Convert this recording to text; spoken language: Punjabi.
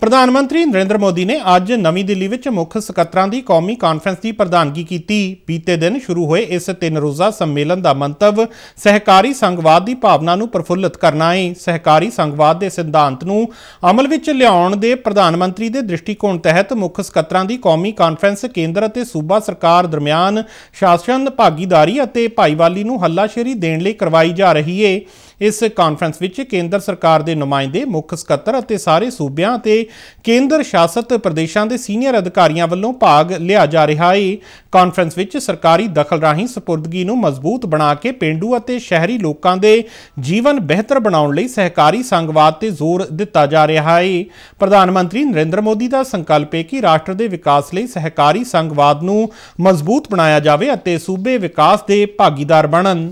ਪ੍ਰਧਾਨ ਮੰਤਰੀ ਨਰਿੰਦਰ ਮੋਦੀ ਨੇ ਅੱਜ ਨਵੀਂ ਦਿੱਲੀ ਵਿੱਚ ਮੁੱਖ ਸਕੱਤਰਾਂ ਦੀ ਕੌਮੀ ਕਾਨਫਰੰਸ ਦੀ ਪ੍ਰਧਾਨਗੀ ਕੀਤੀ। ਬੀਤੇ ਦਿਨ ਸ਼ੁਰੂ ਹੋਏ ਇਸ ਤਿੰਨ ਰੋਜ਼ਾ ਸੰਮੇਲਨ ਦਾ ਮੰਤਵ ਸਹਿਕਾਰੀ ਸੰਘਵਾਦ ਦੀ ਭਾਵਨਾ ਨੂੰ ਪ੍ਰਫੁੱਲਤ ਕਰਨਾ ਹੈ। ਸਹਿਕਾਰੀ ਸੰਘਵਾਦ ਦੇ ਸਿਧਾਂਤ ਨੂੰ ਅਮਲ ਵਿੱਚ ਲਿਆਉਣ ਦੇ ਪ੍ਰਧਾਨ ਮੰਤਰੀ ਦੇ ਦ੍ਰਿਸ਼ਟੀਕੋਣ ਤਹਿਤ ਮੁੱਖ ਸਕੱਤਰਾਂ ਦੀ ਕੌਮੀ ਕਾਨਫਰੰਸ ਕੇਂਦਰ ਅਤੇ ਸੂਬਾ ਸਰਕਾਰ ਦਰਮਿਆਨ ਸ਼ਾਸਨ ਭਾਗੀਦਾਰੀ ਅਤੇ ਭਾਈਵਾਲੀ ਨੂੰ ਹੱਲਾਸ਼ੇਰੀ ਦੇਣ ਲਈ ਕਰਵਾਈ ਜਾ ਰਹੀ ਹੈ। ਇਸ ਕਾਨਫਰੰਸ ਵਿੱਚ ਕੇਂਦਰ ਸਰਕਾਰ ਦੇ ਨੁਮਾਇੰਦੇ ਮੁੱਖ ਸਕੱਤਰ ਅਤੇ ਸਾਰੇ ਸੂਬਿਆਂ ਤੇ ਕੇਂਦਰ ਸ਼ਾਸਤ ਪ੍ਰਦੇਸ਼ਾਂ ਦੇ ਸੀਨੀਅਰ ਅਧਿਕਾਰੀਆਂ ਵੱਲੋਂ ਭਾਗ ਲਿਆ ਜਾ ਰਿਹਾ ਹੈ ਕਾਨਫਰੰਸ ਵਿੱਚ ਸਰਕਾਰੀ ਦਖਲ ਰਾਹੀਂ ਸਪੁਰਦਗੀ ਨੂੰ ਮਜ਼ਬੂਤ ਬਣਾ ਕੇ ਪਿੰਡੂ ਅਤੇ ਸ਼ਹਿਰੀ ਲੋਕਾਂ ਦੇ ਜੀਵਨ ਬਿਹਤਰ ਬਣਾਉਣ ਲਈ ਸਹਿਕਾਰੀ ਸੰਘਵਾਦ ਤੇ ਜ਼ੋਰ ਦਿੱਤਾ ਜਾ ਰਿਹਾ ਹੈ ਪ੍ਰਧਾਨ ਮੰਤਰੀ ਨਰਿੰਦਰ ਮੋਦੀ ਦਾ ਸੰਕਲਪ ਹੈ ਕਿ ਰਾਸ਼ਟਰ ਦੇ ਵਿਕਾਸ ਲਈ ਸਹਿਕਾਰੀ ਸੰਘਵਾਦ ਨੂੰ ਮਜ਼ਬੂਤ ਬਣਾਇਆ ਜਾਵੇ ਅਤੇ ਸੂਬੇ ਵਿਕਾਸ ਦੇ ਭਾਗੀਦਾਰ ਬਣਨ